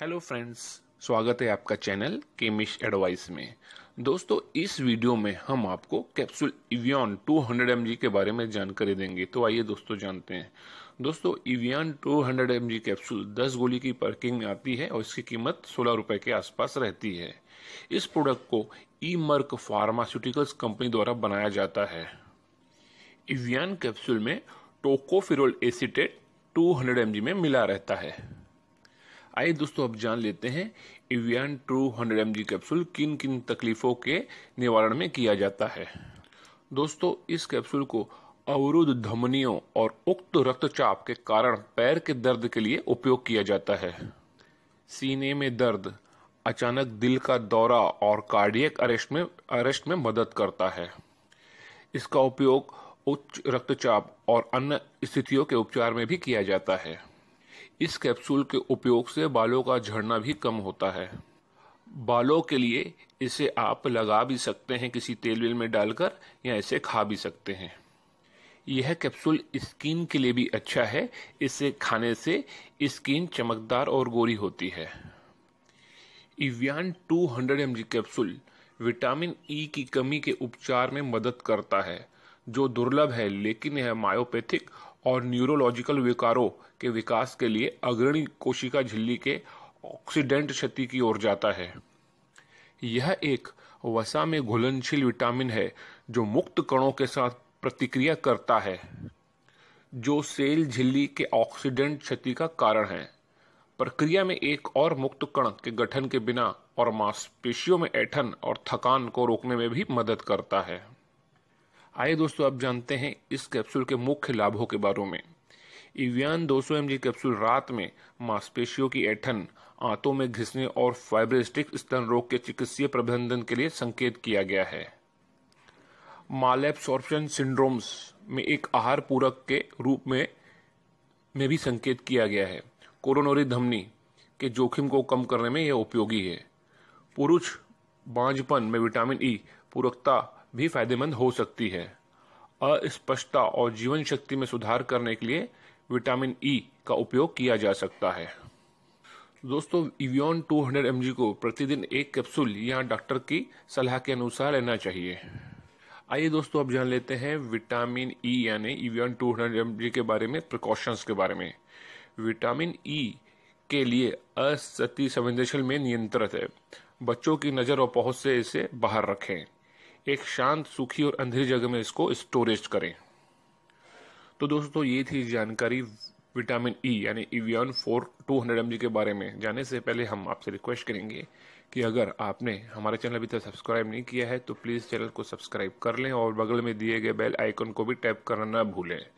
hello friends स्वागत है आपका चैनल केमिश एडवाइस में दोस्तों इस वीडियो में हम आपको कैप्सूल इवियन 200 हंड्रेड के बारे में जानकारी देंगे तो आइए दोस्तों जानते हैं दोस्तों इवियन 200 हंड्रेड कैप्सूल 10 गोली की पार्किंग में आती है और इसकी कीमत सोलह रुपए के आसपास रहती है इस प्रोडक्ट को ई मर्क फार्मास्यूटिकल्स कंपनी द्वारा बनाया जाता है इवियन कैप्सूल में टोकोफिरोल एसिटेट 200 हंड्रेड में मिला रहता है आइए दोस्तों अब जान लेते हैं Evion two hundred M capsule किन किन तकलीफों के निवारण में किया जाता है दोस्तों इस कैप्सूल को अवरुद्ध धमनियों और उक्त रक्तचाप के कारण पैर के दर्द के लिए उपयोग किया जाता है सीने में दर्द अचानक दिल का दौरा और कार्डियक अरेस्ट में अरेस्ट में मदद करता है इसका उपयोग उच्च रक्तचाप और अन्य स्थितियों के उपचार में भी किया जाता है इस कैप्सूल के उपयोग से बालों का झड़ना भी कम होता है बालों के लिए इसे आप लगा भी सकते हैं किसी तेल वेल में डालकर या इसे खा भी सकते हैं यह कैप्सूल स्किन के लिए भी अच्छा है इसे खाने से स्किन चमकदार और गोरी होती है Evion 200 hundred M capsule vitamin E e की कमी के उपचार में मदद करता है जो दुर्लभ है लेकिन यह मायोपैथिक और न्यूरोलॉजिकल विकारों के विकास के लिए अग्रणी कोशिका झिल्ली के ऑक्सीडेंट क्षति की ओर जाता है यह एक वसा में घुलनशील विटामिन है जो मुक्त कणों के साथ प्रतिक्रिया करता है जो सेल झिल्ली के ऑक्सीडेंट क्षति का कारण है प्रक्रिया में एक और मुक्त कण के गठन के बिना और मांसपेशियों में ऐठन और थकान को रोकने में भी मदद करता है आइए दोस्तों आप जानते हैं इस कैप्सूल के मुख्य लाभों के बारे में इवियान 200 सौ कैप्सूल रात में मांसपेशियों की ऐठन आंतों में घिसने और फाइब्रेस्टिक स्तन रोग के चिकित्सीय प्रबंधन के लिए संकेत किया गया है मालेप्सॉर्प्शन सिंड्रोम्स में एक आहार पूरक के रूप में में भी संकेत किया गया है कोरोनोरी धमनी के जोखिम को कम करने में यह उपयोगी है पुरुष बांझपन में विटामिन ई पूरकता भी फायदेमंद हो सकती है अस्पष्टता और जीवन शक्ति में सुधार करने के लिए विटामिन ई e का उपयोग किया जा सकता है दोस्तों इवियन 200 हंड्रेड को प्रतिदिन एक कैप्सूल या डॉक्टर की सलाह के अनुसार लेना चाहिए आइए दोस्तों अब जान लेते हैं विटामिन ई e, यानी इवियन 200 हंड्रेड के बारे में प्रिकॉशंस के बारे में विटामिन ई e के लिए असती संवेदनशील में नियंत्रित है बच्चों की नज़र और पहुंच से इसे बाहर रखें एक शांत सूखी और अंधेरी जगह में इसको स्टोरेज करें तो दोस्तों ये थी जानकारी विटामिन ई e, यानी Evion four two hundred M के बारे में जाने से पहले हम आपसे रिक्वेस्ट करेंगे कि अगर आपने हमारे चैनल अभी तक सब्सक्राइब नहीं किया है तो प्लीज़ चैनल को सब्सक्राइब कर लें और बगल में दिए गए बेल आइकन को भी टैप करना ना भूलें